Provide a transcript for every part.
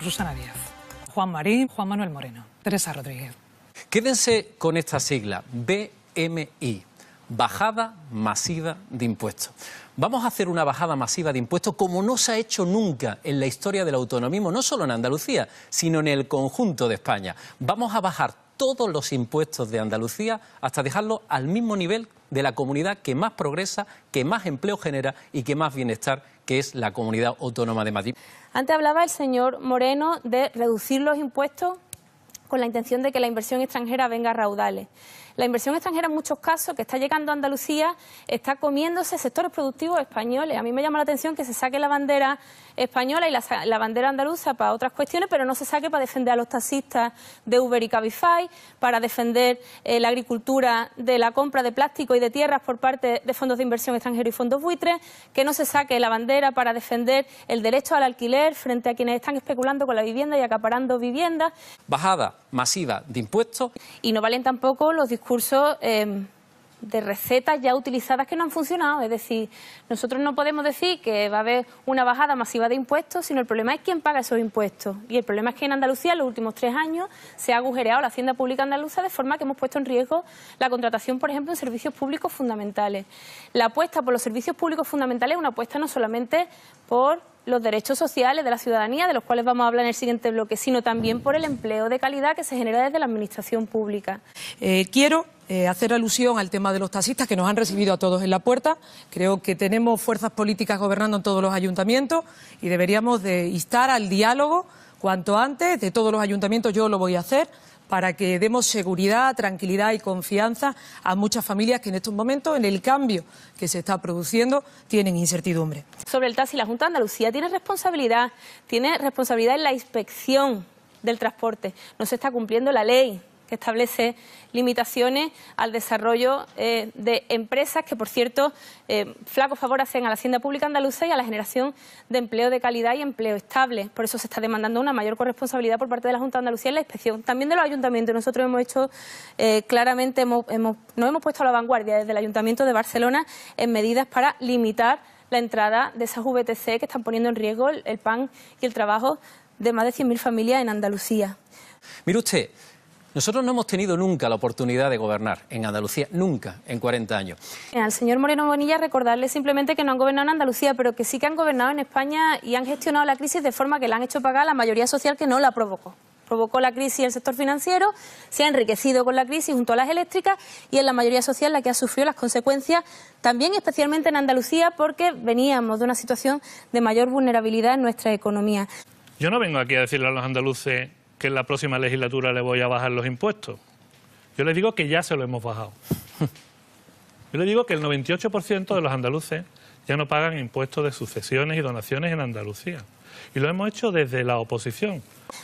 Rusana Díaz, Juan Marín, Juan Manuel Moreno, Teresa Rodríguez. Quédense con esta sigla, BMI, bajada masiva de impuestos. Vamos a hacer una bajada masiva de impuestos como no se ha hecho nunca en la historia del autonomismo, no solo en Andalucía, sino en el conjunto de España. Vamos a bajar todos los impuestos de Andalucía hasta dejarlo al mismo nivel de la comunidad que más progresa, que más empleo genera y que más bienestar que es la comunidad autónoma de Madrid. Antes hablaba el señor Moreno de reducir los impuestos con la intención de que la inversión extranjera venga a raudales la inversión extranjera en muchos casos que está llegando a Andalucía está comiéndose sectores productivos españoles. A mí me llama la atención que se saque la bandera española y la, bandera andaluza para otras cuestiones, pero no se saque para defender a los taxistas de Uber y Cabify, para defender eh, la agricultura de la compra de plástico y de tierras por parte de fondos de inversión extranjero y fondos buitres, que no se saque la bandera para defender el derecho al alquiler frente a quienes están especulando con la vivienda y acaparando viviendas. Bajada masiva de impuestos. Y no valen tampoco los discursos curso em, de recetas ya utilizadas que no han funcionado. Es decir, nosotros no podemos decir que va a haber una bajada masiva de impuestos, sino el problema es quién paga esos impuestos. Y el problema es que en Andalucía, en los últimos tres años, se ha agujereado la hacienda pública andaluza de forma que hemos puesto en riesgo la contratación, por ejemplo, en servicios públicos fundamentales. La apuesta por los servicios públicos fundamentales es una apuesta no solamente por los derechos sociales de la ciudadanía, de los cuales vamos a hablar en el siguiente bloque, sino también por el empleo de calidad que se genera desde la Administración Pública. Eh, quiero eh, hacer alusión al tema de los taxistas que nos han recibido a todos en la puerta. Creo que tenemos fuerzas políticas gobernando en todos los ayuntamientos y deberíamos de instar al diálogo cuanto antes de todos los ayuntamientos. Yo lo voy a hacer para que demos seguridad, tranquilidad y confianza a muchas familias que en estos momentos, en el cambio que se está produciendo, tienen incertidumbre. Sobre el taxi, la Junta de Andalucía tiene responsabilidad, tiene responsabilidad en la inspección del transporte. No se está cumpliendo la ley, que establece limitaciones al desarrollo eh, de empresas que, por cierto, eh, flaco favor hacen a la hacienda pública andaluza y a la generación de empleo de calidad y empleo estable. Por eso se está demandando una mayor corresponsabilidad por parte de la Junta de Andalucía en la inspección, también de los ayuntamientos. Nosotros hemos hecho eh, claramente, hemos, hemos, nos hemos puesto a la vanguardia desde el Ayuntamiento de Barcelona en medidas para limitar la entrada de esas VTC que están poniendo en riesgo el, el pan y el trabajo de más de 100.000 familias en Andalucía. Mire usted, nosotros no hemos tenido nunca la oportunidad de gobernar en Andalucía, nunca en 40 años. Eh, al señor Moreno Bonilla recordarle simplemente que no han gobernado en Andalucía, pero que sí que han gobernado en España y han gestionado la crisis de forma que la han hecho pagar la mayoría social que no la provocó. Provocó la crisis el sector financiero, se ha enriquecido con la crisis junto a las eléctricas y es la mayoría social la que ha sufrido las consecuencias, también especialmente en Andalucía, porque veníamos de una situación de mayor vulnerabilidad en nuestra economía. Yo no vengo aquí a decirle a los andaluces que en la próxima legislatura le voy a bajar los impuestos. Yo le digo que ya se lo hemos bajado. Yo le digo que el 98% de los andaluces ya no pagan impuestos de sucesiones y donaciones en Andalucía. Y lo hemos hecho desde la oposición.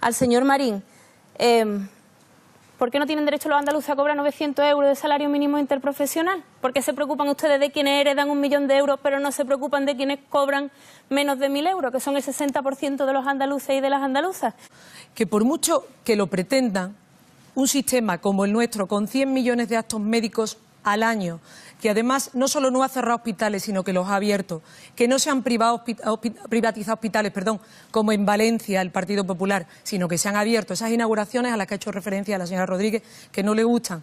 Al señor Marín, em, ¿Por qué no tienen derecho los andaluces a cobrar 900 euros de salario mínimo interprofesional? ¿Por qué se preocupan ustedes de quienes heredan un millón de euros, pero no se preocupan de quienes cobran menos de mil euros, que son el 60% de los andaluces y de las andaluzas? Que por mucho que lo pretendan, un sistema como el nuestro, con 100 millones de actos médicos al año, que además no solo no ha cerrado hospitales, sino que los ha abierto, que no se han privatizado hospitales, perdón, como en Valencia el Partido Popular, sino que se han abierto esas inauguraciones a las que ha hecho referencia la señora Rodríguez, que no le gustan.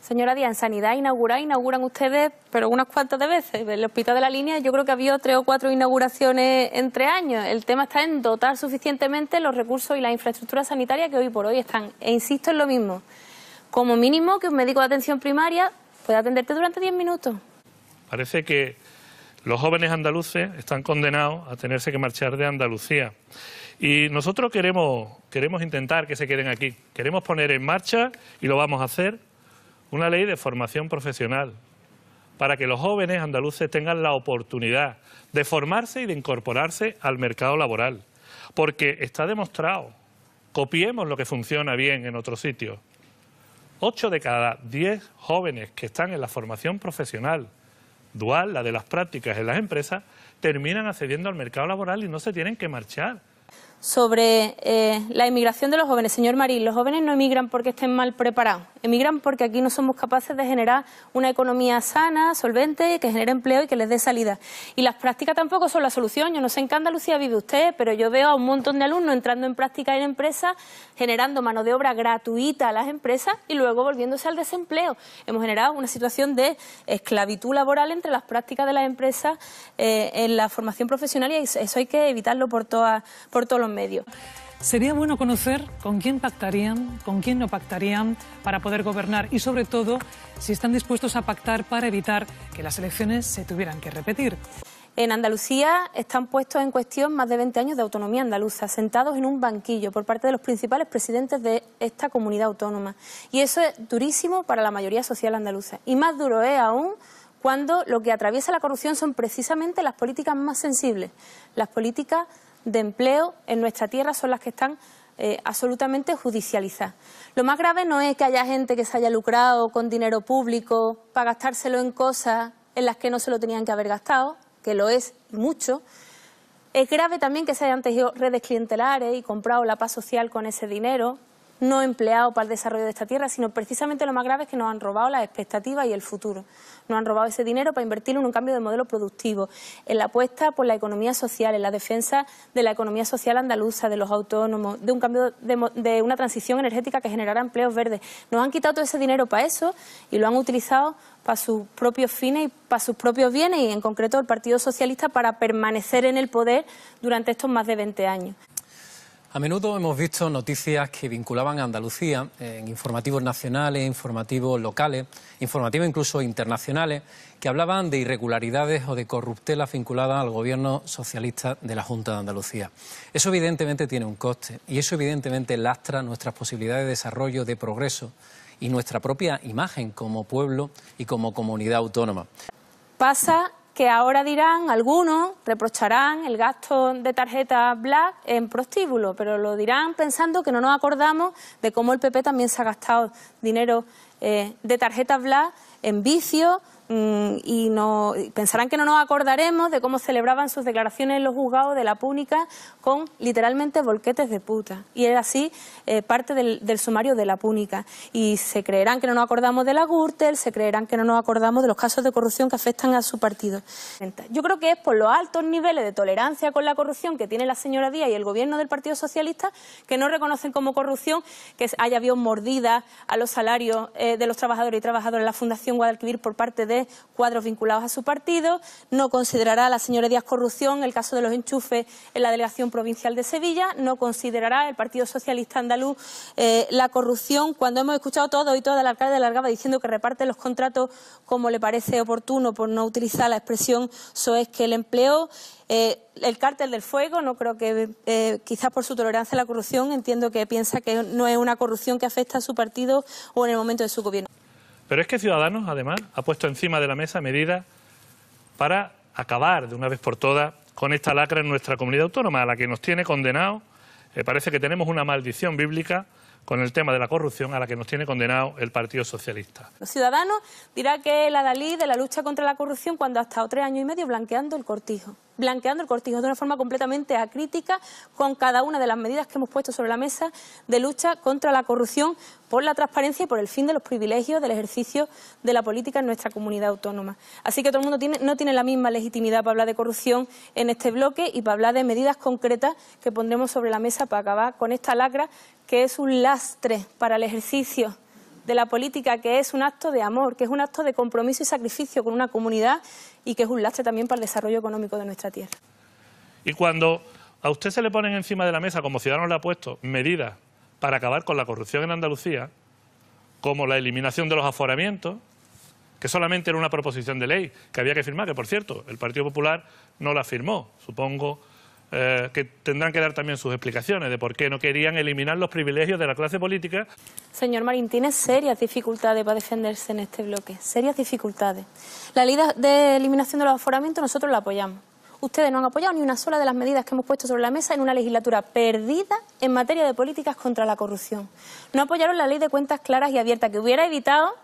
Señora Díaz, en sanidad inaugurar, inauguran ustedes, pero unas cuantas de veces. El Hospital de la Línea yo creo que ha habido tres o cuatro inauguraciones entre años. El tema está en dotar suficientemente los recursos y la infraestructura sanitaria que hoy por hoy están. E insisto en lo mismo, como mínimo que un médico de atención primaria pueda atenderte durante 10 minutos. Parece que los jóvenes andaluces están condenados a tenerse que marchar de Andalucía. Y nosotros queremos, queremos intentar que se queden aquí. Queremos poner en marcha, y lo vamos a hacer, una ley de formación profesional para que los jóvenes andaluces tengan la oportunidad de formarse y de incorporarse al mercado laboral. Porque está demostrado, copiemos lo que funciona bien en otros sitios. Ocho de cada diez jóvenes que están en la formación profesional dual, la de las prácticas en las empresas, terminan accediendo al mercado laboral y no se tienen que marchar sobre eh, la inmigración de los jóvenes. Señor Marín, los jóvenes no emigran porque estén mal preparados, emigran porque aquí no somos capaces de generar una economía sana, solvente, que genere empleo y que les dé salida. Y las prácticas tampoco son la solución. Yo no sé en qué Andalucía vive usted, pero yo veo a un montón de alumnos entrando en práctica en empresas, generando mano de obra gratuita a las empresas y luego volviéndose al desempleo. Hemos generado una situación de esclavitud laboral entre las prácticas de las empresas eh, en la formación profesional y eso hay que evitarlo por, por todos los medio. Sería bueno conocer con quién pactarían, con quién no pactarían para poder gobernar y sobre todo si están dispuestos a pactar para evitar que las elecciones se tuvieran que repetir. En Andalucía están puestos en cuestión más de 20 años de autonomía andaluza, sentados en un banquillo por parte de los principales presidentes de esta comunidad autónoma. Y eso es durísimo para la mayoría social andaluza. Y más duro es aún cuando lo que atraviesa la corrupción son precisamente las políticas más sensibles, las políticas de empleo en nuestra tierra son las que están eh, absolutamente judicializadas. Lo más grave no es que haya gente que se haya lucrado con dinero público para gastárselo en cosas en las que no se lo tenían que haber gastado, que lo es mucho. Es grave también que se hayan tejido redes clientelares y comprado la paz social con ese dinero, no empleado para el desarrollo de esta tierra, sino precisamente lo más grave es que nos han robado las expectativas y el futuro. Nos han robado ese dinero para invertirlo en un cambio de modelo productivo, en la apuesta por la economía social, en la defensa de la economía social andaluza, de los autónomos, de un cambio de, una transición energética que generará empleos verdes. Nos han quitado todo ese dinero para eso y lo han utilizado para sus propios fines y para sus propios bienes y en concreto el Partido Socialista para permanecer en el poder durante estos más de 20 años. A menudo hemos visto noticias que vinculaban a Andalucía en informativos nacionales, informativos locales, informativos incluso internacionales, que hablaban de irregularidades o de corruptelas vinculadas al gobierno socialista de la Junta de Andalucía. Eso evidentemente tiene un coste y eso evidentemente lastra nuestras posibilidades de desarrollo, de progreso y nuestra propia imagen como pueblo y como comunidad autónoma. Pasa que ahora dirán, algunos reprocharán el gasto de tarjetas black en prostíbulo, pero lo dirán pensando que no nos acordamos de cómo el PP también se ha gastado dinero eh, de tarjetas black en vicios Mm, y no, pensarán que no nos acordaremos de cómo celebraban sus declaraciones los juzgados de la Púnica con literalmente volquetes de puta. Y era así eh, parte del, sumario de la Púnica. Y se creerán que no nos acordamos de la Gürtel, se creerán que no nos acordamos de los casos de corrupción que afectan a su partido. Yo creo que es por los altos niveles de tolerancia con la corrupción que tiene la señora Díaz y el gobierno del Partido Socialista que no reconocen como corrupción que haya habido mordidas a los salarios eh, de los trabajadores y trabajadoras ...en la Fundación Guadalquivir por parte de cuadros vinculados a su partido. No considerará a la señora Díaz corrupción el caso de los enchufes en la delegación provincial de Sevilla. No considerará el Partido Socialista Andaluz eh, la corrupción cuando hemos escuchado todo y toda la alcalde de Largaba diciendo que reparte los contratos como le parece oportuno, por no utilizar la expresión es que el empleo. Eh, el cártel del fuego, no creo que eh, quizás por su tolerancia a la corrupción, entiendo que piensa que no es una corrupción que afecta a su partido o en el momento de su gobierno. Pero es que Ciudadanos, además, ha puesto encima de la mesa medidas para acabar de una vez por todas con esta lacra en nuestra comunidad autónoma, a la que nos tiene condenado, eh, parece que tenemos una maldición bíblica con el tema de la corrupción a la que nos tiene condenado el Partido Socialista. Los ciudadanos dirá que es la Dalí de la lucha contra la corrupción cuando ha estado tres años y medio blanqueando el cortijo blanqueando el cortijo de una forma completamente acrítica con cada una de las medidas que hemos puesto sobre la mesa de lucha contra la corrupción por la transparencia y por el fin de los privilegios del ejercicio de la política en nuestra comunidad autónoma. Así que todo el mundo no tiene la misma legitimidad para hablar de corrupción en este bloque y para hablar de medidas concretas que pondremos sobre la mesa para acabar con esta lacra que es un lastre para el ejercicio de la política, que es un acto de amor, que es un acto de compromiso y sacrificio con una comunidad y que es un lastre también para el desarrollo económico de nuestra tierra. Y cuando a usted se le ponen encima de la mesa, como Ciudadanos le ha puesto, medidas para acabar con la corrupción en Andalucía, como la eliminación de los aforamientos, que solamente era una proposición de ley que había que firmar, que por cierto, el Partido Popular no la firmó, supongo eh, que tendrán que dar también sus explicaciones de por qué no querían eliminar los privilegios de la clase política. Señor Marín, tiene serias dificultades para defenderse en este bloque, serias dificultades. La ley de eliminación de los aforamientos nosotros la apoyamos. Ustedes no han apoyado ni una sola de las medidas que hemos puesto sobre la mesa en una legislatura perdida en materia de políticas contra la corrupción. No apoyaron la ley de cuentas claras y abiertas que hubiera evitado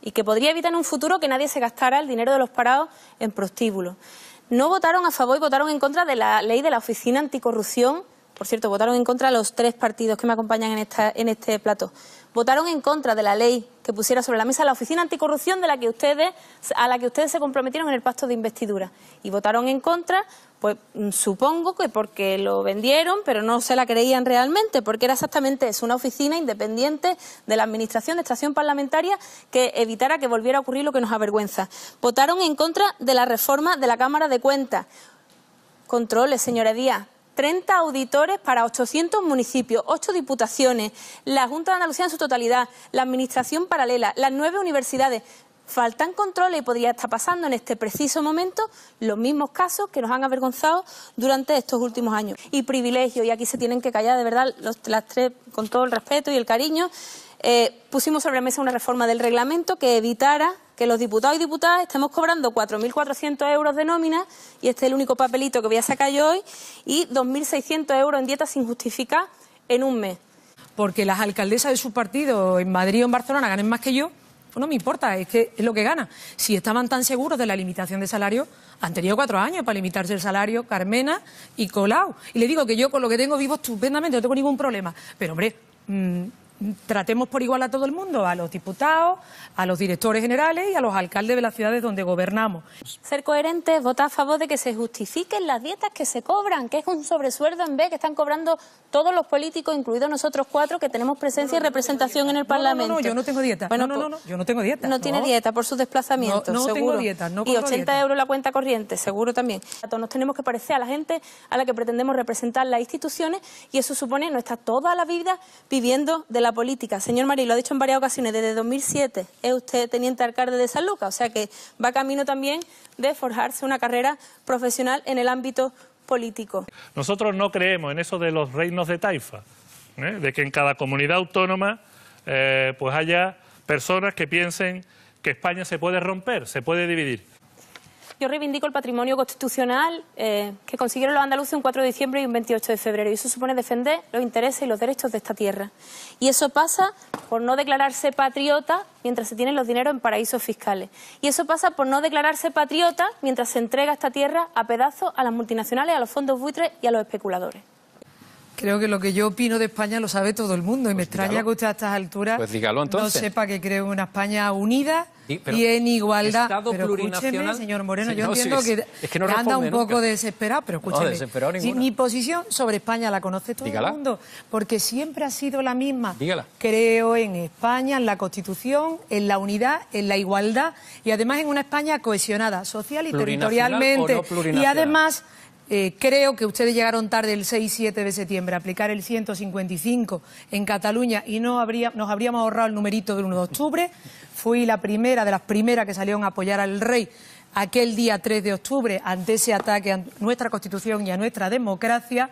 y que podría evitar en un futuro que nadie se gastara el dinero de los parados en prostíbulos no votaron a favor y votaron en contra de la ley de la Oficina Anticorrupción por cierto, votaron en contra los tres partidos que me acompañan en, este plato. Votaron en contra de la ley que pusiera sobre la mesa la oficina anticorrupción de la que ustedes, a la que ustedes se comprometieron en el pacto de investidura. Y votaron en contra, pues mm, supongo que porque lo vendieron, pero no se la creían realmente, porque era exactamente eso, una oficina independiente de la Administración de Extracción Parlamentaria que evitara que volviera a ocurrir lo que nos avergüenza. Votaron en contra de la reforma de la Cámara de Cuentas. Controles, señora Díaz, Treinta auditores para ochocientos municipios, ocho diputaciones, la Junta de Andalucía en su totalidad, la Administración paralela, las nueve universidades. Faltan controles y podría estar pasando en este preciso momento los mismos casos que nos han avergonzado durante estos últimos años. Y privilegio, y aquí se tienen que callar de verdad las tres con todo el respeto y el cariño, eh, pusimos sobre la mesa una reforma del reglamento que evitara que los diputados y diputadas estamos cobrando 4.400 euros de nómina, y este es el único papelito que voy a sacar yo hoy, y 2.600 euros en dieta sin justificar en un mes. Porque las alcaldesas de su partido en Madrid o en Barcelona ganen más que yo, pues no me importa, es que es lo que gana. Si estaban tan seguros de la limitación de salario, han tenido cuatro años para limitarse el salario Carmena y Colau. Y le digo que yo con lo que tengo vivo estupendamente, no tengo ningún problema. Pero hombre, mm, tratemos por igual a todo el mundo, a los diputados, a los directores generales y a los alcaldes de las ciudades donde gobernamos. Ser coherente, votar a favor de que se justifiquen las dietas que se cobran, que es un sobresueldo en vez que están cobrando todos los políticos, incluidos nosotros cuatro que tenemos presencia y representación en el Parlamento. No, yo no tengo dieta. Pues, no, yo no tengo dieta. No, tiene dieta por sus desplazamientos, no, seguro. dieta, y 80 euros la cuenta corriente, seguro también. Nos tenemos que parecer a la gente a la que pretendemos representar las instituciones y eso supone no estar toda la vida viviendo de la política. Señor Marí, lo ha dicho en varias ocasiones, desde 2007 es usted teniente alcalde de San Lucas, o sea que va camino también de forjarse una carrera profesional en el ámbito político. Nosotros no creemos en eso de los reinos de taifa, ¿eh? de que en cada comunidad autónoma eh, pues haya personas que piensen que España se puede romper, se puede dividir yo reivindico el patrimonio constitucional eh, que consiguieron los andaluces un 4 de diciembre y un 28 de febrero. Y eso supone defender los intereses y los derechos de esta tierra. Y eso pasa por no declararse patriota mientras se tienen los dineros en paraísos fiscales. Y eso pasa por no declararse patriota mientras se entrega esta tierra a pedazos a las multinacionales, a los fondos buitres y a los especuladores. Creo que lo que yo opino de España lo sabe todo el mundo y me pues extraña que usted a estas alturas pues no sepa que creo en una España unida y en igualdad. pero escúcheme, señor Moreno, yo entiendo que, anda un poco desesperado, pero escúcheme. mi posición sobre España la conoce todo el mundo porque siempre ha sido la misma. Creo en España, en la Constitución, en la unidad, en la igualdad y además en una España cohesionada social y territorialmente. y además eh, creo que ustedes llegaron tarde el 6 y 7 de septiembre a aplicar el 155 en Cataluña y no habría, nos habríamos ahorrado el numerito del 1 de octubre. Fui la primera de las primeras que salieron a apoyar al rey aquel día 3 de octubre ante ese ataque a nuestra Constitución y a nuestra democracia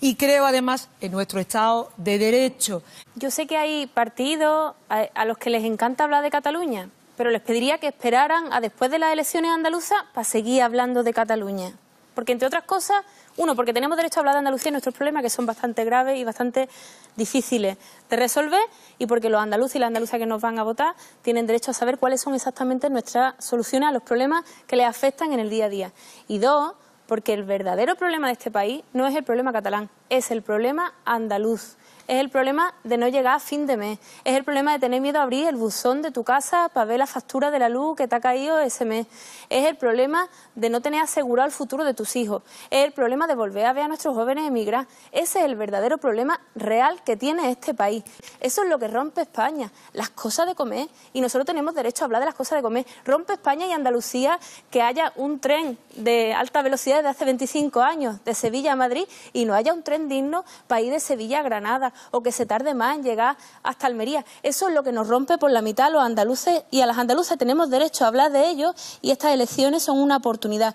y creo además en nuestro Estado de Derecho. Yo sé que hay partidos a, a los que les encanta hablar de Cataluña, pero les pediría que esperaran a después de las elecciones andaluzas para seguir hablando de Cataluña. Porque, entre otras cosas, uno, porque tenemos derecho a hablar de Andalucía y nuestros problemas, que son bastante graves y bastante difíciles de resolver, y porque los andaluces y las andaluzas que nos van a votar tienen derecho a saber cuáles son exactamente nuestras soluciones a los problemas que les afectan en el día a día. Y dos, porque el verdadero problema de este país no es el problema catalán, es el problema andaluz es el problema de no llegar a fin de mes, es el problema de tener miedo a abrir el buzón de tu casa para ver la factura de la luz que te ha caído ese mes, es el problema de no tener asegurado el futuro de tus hijos, es el problema de volver a ver a nuestros jóvenes emigrar. Ese es el verdadero problema real que tiene este país. Eso es lo que rompe España, las cosas de comer, y nosotros tenemos derecho a hablar de las cosas de comer. Rompe España y Andalucía que haya un tren de alta velocidad de hace 25 años de Sevilla a Madrid y no haya un tren digno para ir de Sevilla a Granada o que se tarde más en llegar hasta Almería. Eso es lo que nos rompe por la mitad a los andaluces y a los andaluces tenemos derecho a hablar de ellos... y estas elecciones son una oportunidad.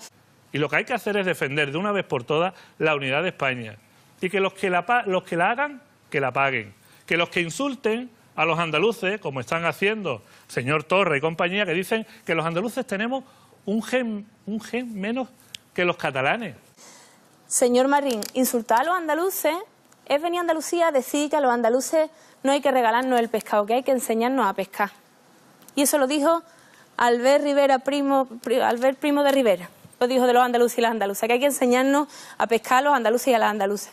Y lo que hay que hacer es defender de una vez por todas la unidad de España y que los que la, los que la hagan, que la paguen. Que los que insulten a los andaluces, como están haciendo señor Torre y compañía, que dicen que los andaluces tenemos un gen, un gen menos que los catalanes. Señor Marín, insultar a los andaluces es venir a Andalucía a decir que a los andaluces no hay que regalarnos el pescado, que hay que enseñarnos a pescar. Y eso lo dijo Albert Rivera, primo, Primo de Rivera. Lo dijo de los andaluces y las andaluzas, que hay que enseñarnos a pescar a los andaluces y a las andaluces.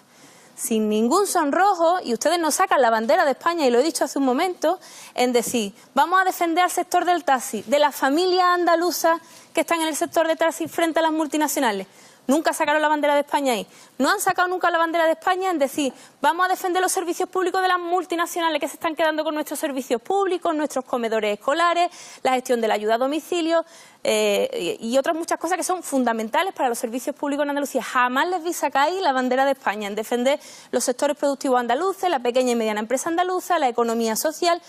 Sin ningún sonrojo, y ustedes nos sacan la bandera de España, y lo he dicho hace un momento, en decir, vamos a defender al sector del taxi, de las familias andaluzas que están en el sector del taxi frente a las multinacionales. Nunca sacaron la bandera de España ahí. No han sacado nunca la bandera de España en decir, vamos a defender los servicios públicos de las multinacionales que se están quedando con nuestros servicios públicos, nuestros comedores escolares, la gestión de la ayuda a domicilio eh, y otras muchas cosas que son fundamentales para los servicios públicos en Andalucía. Jamás les vi sacar ahí la bandera de España en defender los sectores productivos andaluces, la pequeña y mediana empresa andaluza, la economía social.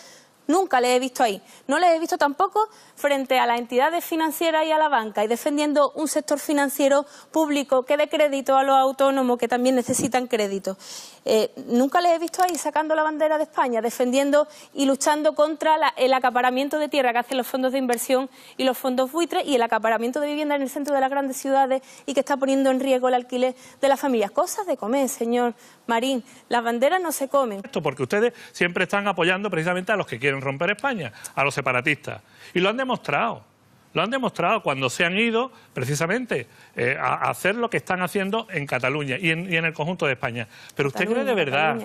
Nunca les he visto ahí. No les he visto tampoco frente a las entidades financieras y a la banca y defendiendo un sector financiero público que dé crédito a los autónomos que también necesitan crédito. Eh, nunca les he visto ahí sacando la bandera de España, defendiendo y luchando contra el acaparamiento de tierra que hacen los fondos de inversión y los fondos buitres y el acaparamiento de vivienda en el centro de las grandes ciudades y que está poniendo en riesgo el alquiler de las familias. Cosas de comer, señor Marín. Las banderas no se comen. Esto porque ustedes siempre están apoyando precisamente a los que quieren romper España? A los separatistas. Y lo han demostrado. Lo han demostrado cuando se han ido precisamente eh, a hacer lo que están haciendo en Cataluña y en, el conjunto de España. Pero usted cree de verdad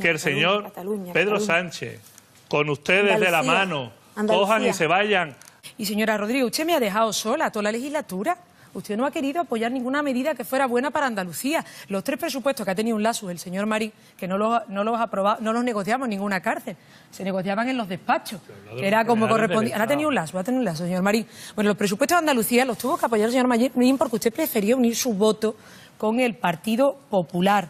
que el señor Pedro Sánchez, con ustedes de la mano, cojan y se vayan. Y señora Rodríguez, usted me ha dejado sola toda la legislatura usted no ha querido apoyar ninguna medida que fuera buena para Andalucía. Los tres presupuestos que ha tenido un lazo el señor Marín, que no los, no los, aprobado, no los negociamos en ninguna cárcel, se negociaban en los despachos, era como correspondía. ha tenido un lazo, ha tenido un lazo, señor Marín. Bueno, los presupuestos de Andalucía los tuvo que apoyar el señor Marín porque usted prefería unir su voto con el Partido Popular.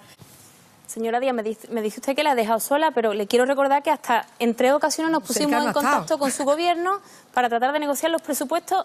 Señora Díaz, me dice, me dice, usted que la ha dejado sola, pero le quiero recordar que hasta en tres ocasiones nos pusimos en contacto con su gobierno para tratar de negociar los presupuestos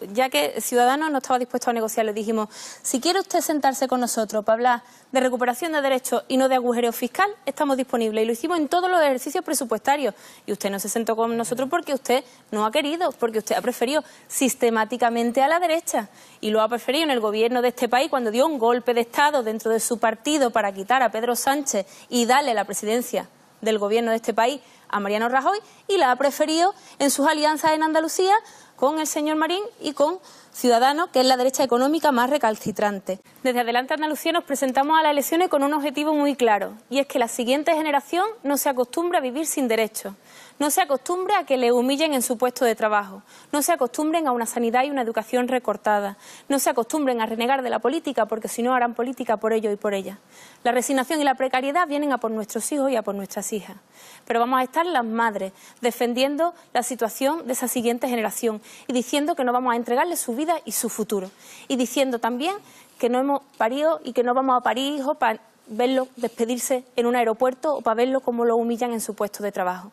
ya que Ciudadanos no estaba dispuesto a negociar, le dijimos, si quiere usted sentarse con nosotros para hablar de recuperación de derechos y no de agujero fiscal, estamos disponibles. Y lo hicimos en todos los ejercicios presupuestarios. Y usted no se sentó con nosotros porque usted no ha querido, porque usted ha preferido sistemáticamente a la derecha. Y lo ha preferido en el gobierno de este país cuando dio un golpe de Estado dentro de su partido para quitar a Pedro Sánchez y darle la presidencia del gobierno de este país a Mariano Rajoy y la ha preferido en sus alianzas en Andalucía con el señor Marín y con Ciudadanos, que es la derecha económica más recalcitrante. Desde Adelante Andalucía nos presentamos a las elecciones con un objetivo muy claro, y es que la siguiente generación no se acostumbre a vivir sin derechos. No se acostumbre a que le humillen en su puesto de trabajo. No se acostumbren a una sanidad y una educación recortada. No se acostumbren a renegar de la política porque si no harán política por ello y por ella. La resignación y la precariedad vienen a por nuestros hijos y a por nuestras hijas. Pero vamos a estar las madres defendiendo la situación de esa siguiente generación y diciendo que no vamos a entregarle su vida y su futuro. Y diciendo también que no hemos parido y que no vamos a parir hijos para verlo despedirse en un aeropuerto o para verlo como lo humillan en su puesto de trabajo.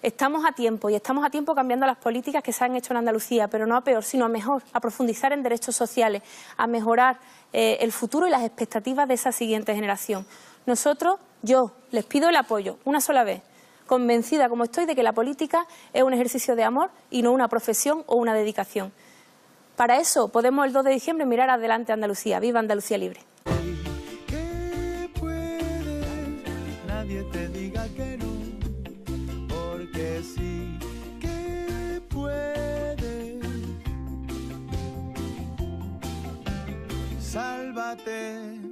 Estamos a tiempo y estamos a tiempo cambiando las políticas que se han hecho en Andalucía, pero no a peor, sino a mejor, a profundizar en derechos sociales, a mejorar eh, el futuro y las expectativas de esa siguiente generación. Nosotros, yo, les pido el apoyo, una sola vez, convencida como estoy de que la política es un ejercicio de amor y no una profesión o una dedicación. Para eso podemos el 2 de diciembre mirar adelante a Andalucía. ¡Viva Andalucía Libre! ¡Gracias!